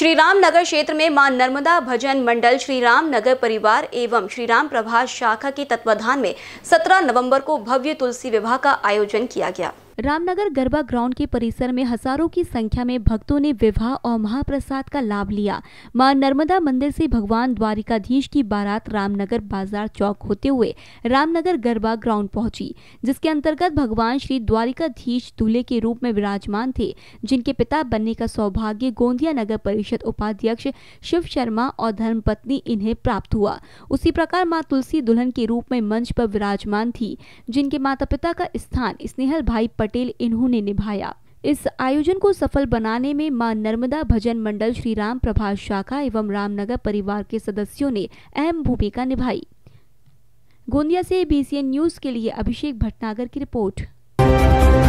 श्री राम नगर क्षेत्र में मां नर्मदा भजन मंडल श्री राम नगर परिवार एवं श्री राम प्रभाष शाखा के तत्वाधान में 17 नवंबर को भव्य तुलसी विवाह का आयोजन किया गया रामनगर गरबा ग्राउंड के परिसर में हजारों की संख्या में भक्तों ने विवाह और महाप्रसाद का लाभ लिया मां नर्मदा मंदिर से भगवान द्वारिकाधीश की बारात रामनगर बाजार चौक होते हुए रामनगर गरबा ग्राउंड पहुंची जिसके अंतर्गत भगवान श्री द्वारिकाधीश दूल्हे के रूप में विराजमान थे जिनके पिता बनने का सौभाग्य गोंदिया नगर परिषद उपाध्यक्ष शिव शर्मा और धर्म इन्हें प्राप्त हुआ उसी प्रकार माँ तुलसी दुल्हन के रूप में मंच पर विराजमान थी जिनके माता पिता का स्थान स्नेहल भाई पटेल इन्होंने निभाया इस आयोजन को सफल बनाने में मां नर्मदा भजन मंडल श्री राम प्रभा शाखा एवं रामनगर परिवार के सदस्यों ने अहम भूमिका निभाई गोंदिया से बीसीएन न्यूज के लिए अभिषेक भटनागर की रिपोर्ट